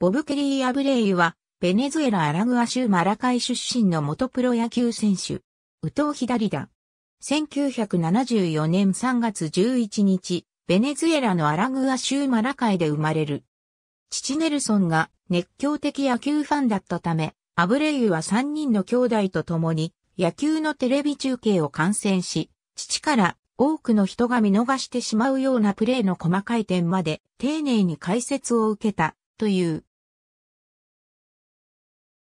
ボブ・ケリー・アブレイユは、ベネズエラ・アラグア州マラカイ出身の元プロ野球選手、右投左打。1974年3月11日、ベネズエラのアラグア州マラカイで生まれる。父ネルソンが熱狂的野球ファンだったため、アブレイユは3人の兄弟と共に野球のテレビ中継を観戦し、父から多くの人が見逃してしまうようなプレーの細かい点まで丁寧に解説を受けたという。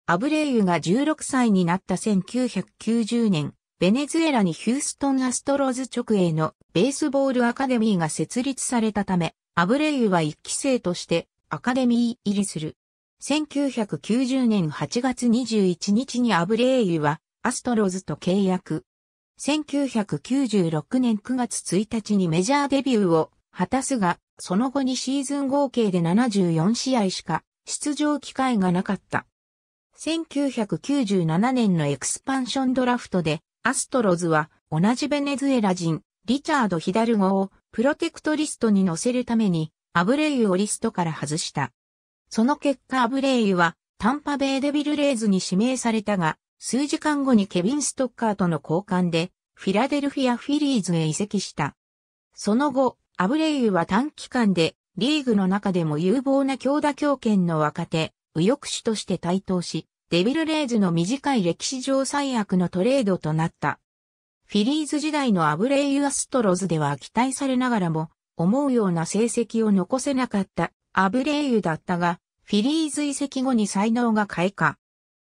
アブレイユが16歳になった1990年、ベネズエラにヒューストンアストロズ直営のベースボールアカデミーが設立されたため、アブレイユは1期生としてアカデミー入りする。1990年8月21日にアブレイユはアストロズと契約。1996年9月1日にメジャーデビューを果たすが、その後にシーズン合計で74試合しか出場機会がなかった。1997年のエクスパンションドラフトで、アストロズは同じベネズエラ人、リチャード・ヒダルゴをプロテクトリストに乗せるために、アブレイユをリストから外した。その結果アブレイユは、タンパベイデビルレイズに指名されたが、数時間後にケビン・ストッカーとの交換で、フィラデルフィア・フィリーズへ移籍した。その後、アブレイユは短期間で、リーグの中でも有望な強打強権の若手、右翼手として台頭し、デビルレイズの短い歴史上最悪のトレードとなった。フィリーズ時代のアブレイユ・アストロズでは期待されながらも、思うような成績を残せなかったアブレイユだったが、フィリーズ移籍後に才能が開花。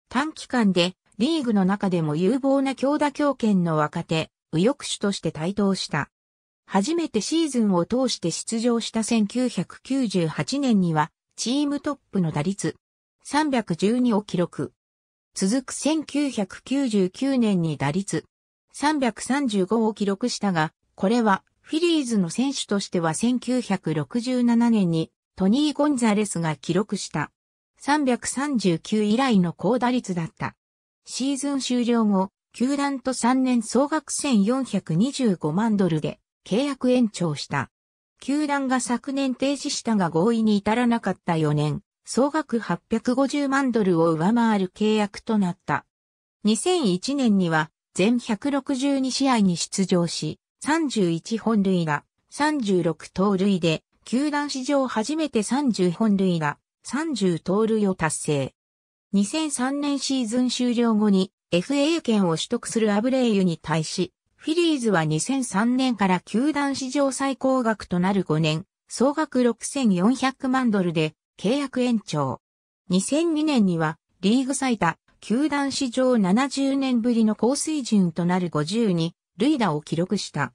短期間でリーグの中でも有望な強打強権の若手、右翼手として台頭した。初めてシーズンを通して出場した1998年には、チームトップの打率312を記録。続く1999年に打率335を記録したが、これはフィリーズの選手としては1967年にトニー・ゴンザレスが記録した339以来の高打率だった。シーズン終了後、球団と3年総額1425万ドルで契約延長した。球団が昨年停止したが合意に至らなかった4年、総額850万ドルを上回る契約となった。2001年には全162試合に出場し、31本類が36盗塁で、球団史上初めて30本類が30盗塁を達成。2003年シーズン終了後に FA 権を取得するアブレイユに対し、フィリーズは2003年から球団史上最高額となる5年、総額6400万ドルで契約延長。2002年にはリーグ最多、球団史上70年ぶりの高水準となる52塁打を記録した。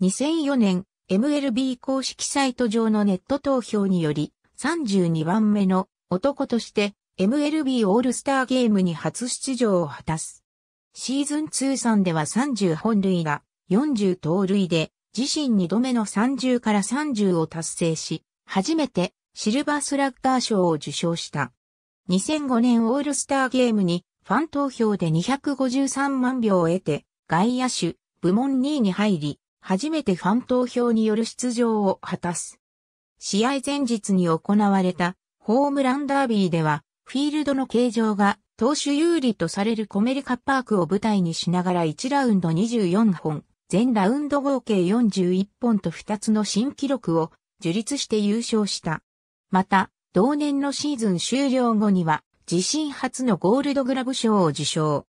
2004年 MLB 公式サイト上のネット投票により32番目の男として MLB オールスターゲームに初出場を果たす。シーズン通算では30本塁打、40盗塁で自身2度目の30から30を達成し、初めてシルバースラッガー賞を受賞した。2005年オールスターゲームにファン投票で253万票を得て、外野手部門2位に入り、初めてファン投票による出場を果たす。試合前日に行われたホームランダービーでは、フィールドの形状が投手有利とされるコメリカパークを舞台にしながら1ラウンド24本、全ラウンド合計41本と2つの新記録を樹立して優勝した。また、同年のシーズン終了後には、自身初のゴールドグラブ賞を受賞。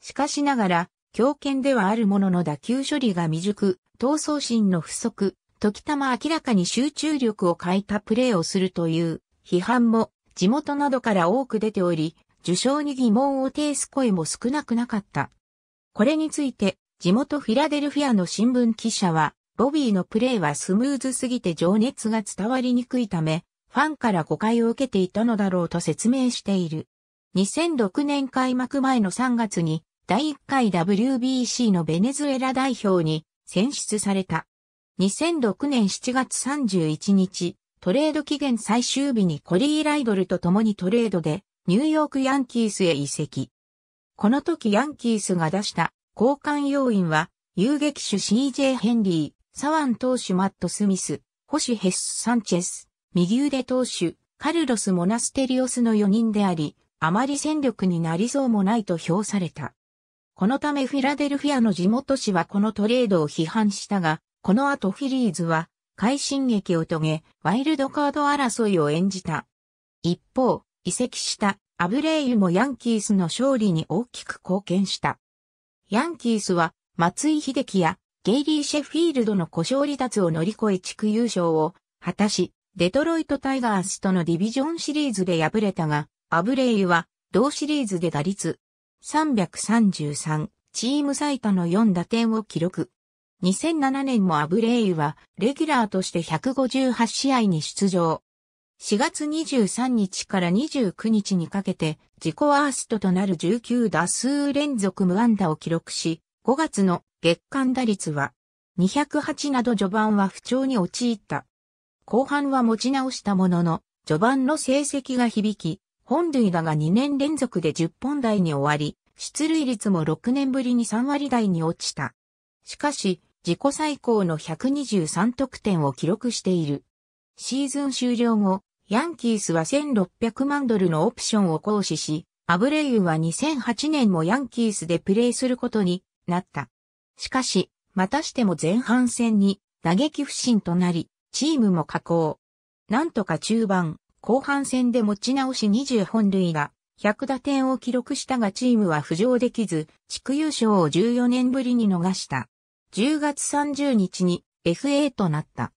しかしながら、強肩ではあるものの打球処理が未熟、闘争心の不足、時たま明らかに集中力を欠いたプレーをするという批判も地元などから多く出ており、受賞に疑問を呈す声も少なくなかった。これについて、地元フィラデルフィアの新聞記者は、ボビーのプレーはスムーズすぎて情熱が伝わりにくいため、ファンから誤解を受けていたのだろうと説明している。2006年開幕前の3月に第1回 WBC のベネズエラ代表に選出された。2006年7月31日、トレード期限最終日にコリー・ライドルと共にトレードでニューヨークヤンキースへ移籍。この時ヤンキースが出した交換要員は遊撃手 CJ ヘンリー、サワン投手マット・スミス、星ヘッス・サンチェス、右腕投手、カルロス・モナステリオスの4人であり、あまり戦力になりそうもないと評された。このためフィラデルフィアの地元紙はこのトレードを批判したが、この後フィリーズは快進撃を遂げ、ワイルドカード争いを演じた。一方、移籍したアブレイユもヤンキースの勝利に大きく貢献した。ヤンキースは松井秀喜やゲイリー・シェフィールドの故障離脱を乗り越え地区優勝を果たし、デトロイトタイガースとのディビジョンシリーズで敗れたが、アブレイは同シリーズで打率333チーム最多の4打点を記録。2007年もアブレイはレギュラーとして158試合に出場。4月23日から29日にかけて自己ワーストとなる19打数連続無安打を記録し、5月の月間打率は208など序盤は不調に陥った。後半は持ち直したものの、序盤の成績が響き、本塁打が2年連続で10本台に終わり、出塁率も6年ぶりに3割台に落ちた。しかし、自己最高の123得点を記録している。シーズン終了後、ヤンキースは1600万ドルのオプションを行使し、アブレイユは2008年もヤンキースでプレーすることになった。しかし、またしても前半戦に打撃不振となり、チームも加工。なんとか中盤、後半戦で持ち直し20本塁が、100打点を記録したがチームは浮上できず、地区優勝を14年ぶりに逃した。10月30日に FA となった。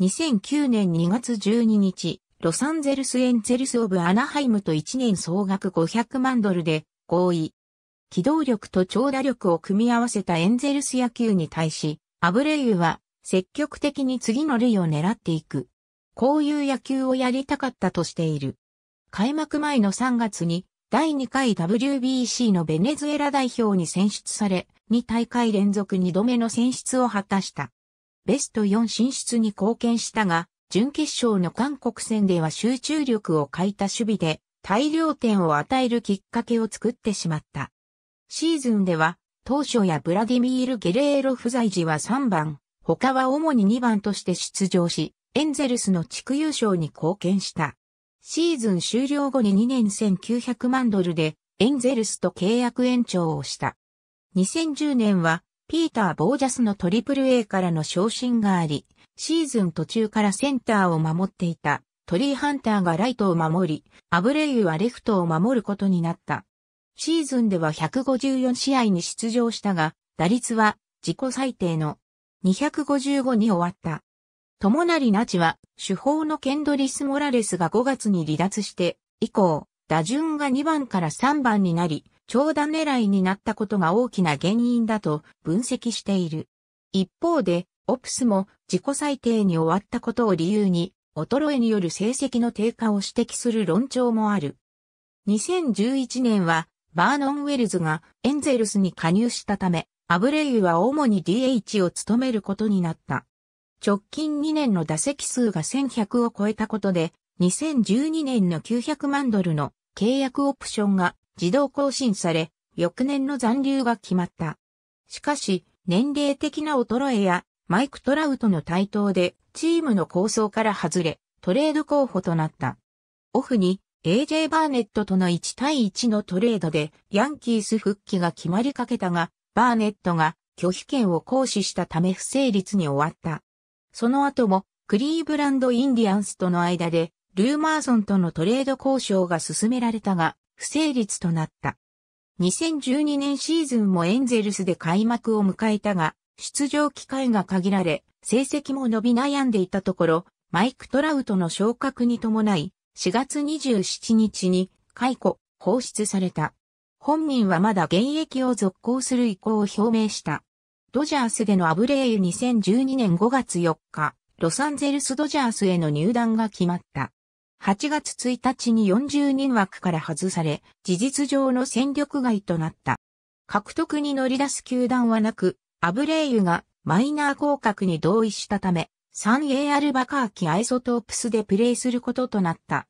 2009年2月12日、ロサンゼルスエンゼルスオブアナハイムと1年総額500万ドルで合意。機動力と長打力を組み合わせたエンゼルス野球に対し、アブレイユは積極的に次の類を狙っていく。こういう野球をやりたかったとしている。開幕前の3月に第2回 WBC のベネズエラ代表に選出され、2大会連続2度目の選出を果たした。ベスト4進出に貢献したが、準決勝の韓国戦では集中力を欠いた守備で大量点を与えるきっかけを作ってしまった。シーズンでは当初やブラディミール・ゲレーロ不在時は3番、他は主に2番として出場し、エンゼルスの地区優勝に貢献した。シーズン終了後に2年1900万ドルでエンゼルスと契約延長をした。2010年はピーター・ボージャスのトリ AAA からの昇進があり、シーズン途中からセンターを守っていたトリーハンターがライトを守り、アブレイユはレフトを守ることになった。シーズンでは154試合に出場したが、打率は自己最低の255に終わった。友成なちは、主砲のケンドリス・モラレスが5月に離脱して、以降、打順が2番から3番になり、長打狙いになったことが大きな原因だと分析している。一方で、オプスも自己最低に終わったことを理由に、衰えによる成績の低下を指摘する論調もある。2011年は、バーノン・ウェルズがエンゼルスに加入したため、アブレイユは主に DH を務めることになった。直近2年の打席数が1100を超えたことで、2012年の900万ドルの契約オプションが自動更新され、翌年の残留が決まった。しかし、年齢的な衰えや、マイク・トラウトの台頭で、チームの構想から外れ、トレード候補となった。オフに、AJ バーネットとの1対1のトレードで、ヤンキース復帰が決まりかけたが、バーネットが拒否権を行使したため不成立に終わった。その後もクリーブランド・インディアンスとの間でルーマーソンとのトレード交渉が進められたが不成立となった。2012年シーズンもエンゼルスで開幕を迎えたが、出場機会が限られ、成績も伸び悩んでいたところ、マイク・トラウトの昇格に伴い、4月27日に解雇、放出された。本人はまだ現役を続行する意向を表明した。ドジャースでのアブレイユ2012年5月4日、ロサンゼルスドジャースへの入団が決まった。8月1日に40人枠から外され、事実上の戦力外となった。獲得に乗り出す球団はなく、アブレイユがマイナー降格に同意したため、3A アルバカーキアイソトープスでプレーすることとなった。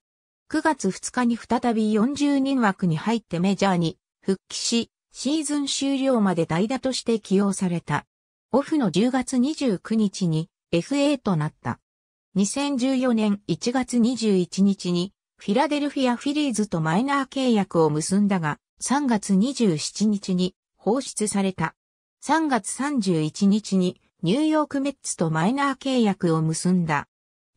9月2日に再び40人枠に入ってメジャーに復帰し、シーズン終了まで代打として起用された。オフの10月29日に FA となった。2014年1月21日にフィラデルフィア・フィリーズとマイナー契約を結んだが、3月27日に放出された。3月31日にニューヨークメッツとマイナー契約を結んだ。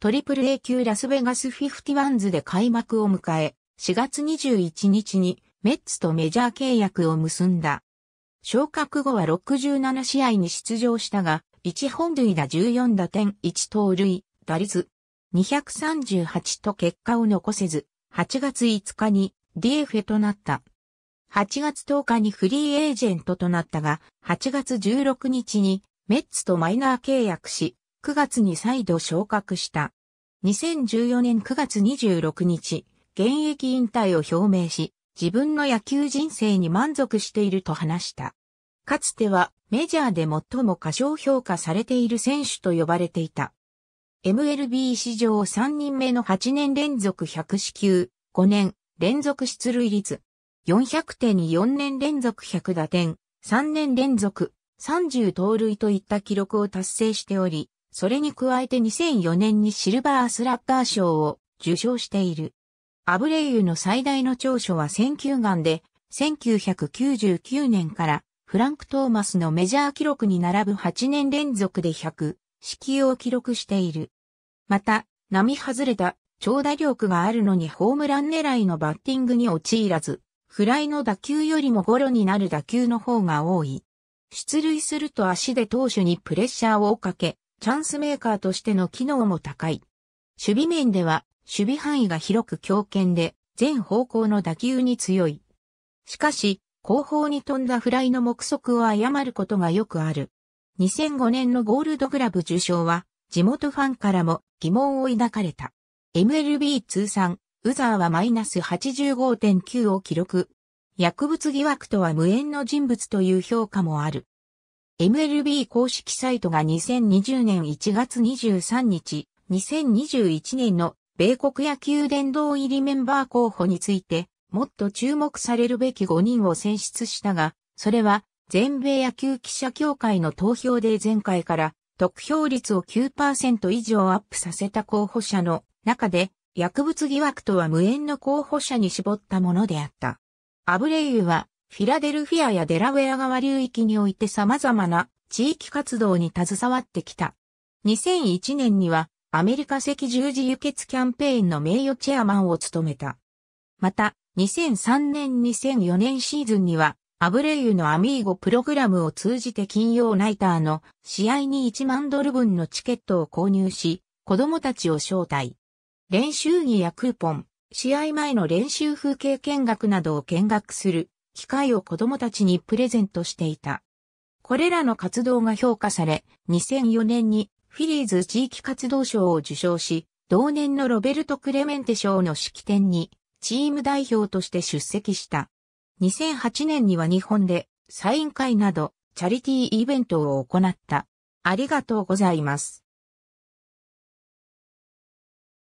トリプル A 級ラスベガスフィフティワンズで開幕を迎え、4月21日にメッツとメジャー契約を結んだ。昇格後は67試合に出場したが、1本塁打14打点1盗塁、打率238と結果を残せず、8月5日に DF となった。8月10日にフリーエージェントとなったが、8月16日にメッツとマイナー契約し、9月に再度昇格した。2014年9月26日、現役引退を表明し、自分の野球人生に満足していると話した。かつてはメジャーで最も過小評価されている選手と呼ばれていた。MLB 史上3人目の8年連続100支球、5年連続出塁率、400点に4年連続100打点、3年連続30盗塁といった記録を達成しており、それに加えて2004年にシルバースラッガー賞を受賞している。アブレイユの最大の長所は選球眼で、1999年からフランク・トーマスのメジャー記録に並ぶ8年連続で100、球を記録している。また、波外れた長打力があるのにホームラン狙いのバッティングに陥らず、フライの打球よりもゴロになる打球の方が多い。出塁すると足で投手にプレッシャーをかけ、チャンスメーカーとしての機能も高い。守備面では、守備範囲が広く強権で、全方向の打球に強い。しかし、後方に飛んだフライの目測を誤ることがよくある。2005年のゴールドグラブ受賞は、地元ファンからも疑問を抱かれた。MLB 通算、ウザーはマイナス85.9を記録。薬物疑惑とは無縁の人物という評価もある。MLB 公式サイトが2020年1月23日、2021年の米国野球殿堂入りメンバー候補について、もっと注目されるべき5人を選出したが、それは全米野球記者協会の投票で前回から得票率を9%以上アップさせた候補者の中で薬物疑惑とは無縁の候補者に絞ったものであった。アブレイユはフィラデルフィアやデラウェア川流域において様々な地域活動に携わってきた。2001年にはアメリカ赤十字輸血キャンペーンの名誉チェアマンを務めた。また、2003年2004年シーズンには、アブレイユのアミーゴプログラムを通じて金曜ナイターの試合に1万ドル分のチケットを購入し、子供たちを招待。練習着やクーポン、試合前の練習風景見学などを見学する機会を子供たちにプレゼントしていた。これらの活動が評価され、2004年にフィリーズ地域活動賞を受賞し、同年のロベルト・クレメンテ賞の式典にチーム代表として出席した。2008年には日本でサイン会などチャリティーイベントを行った。ありがとうございます。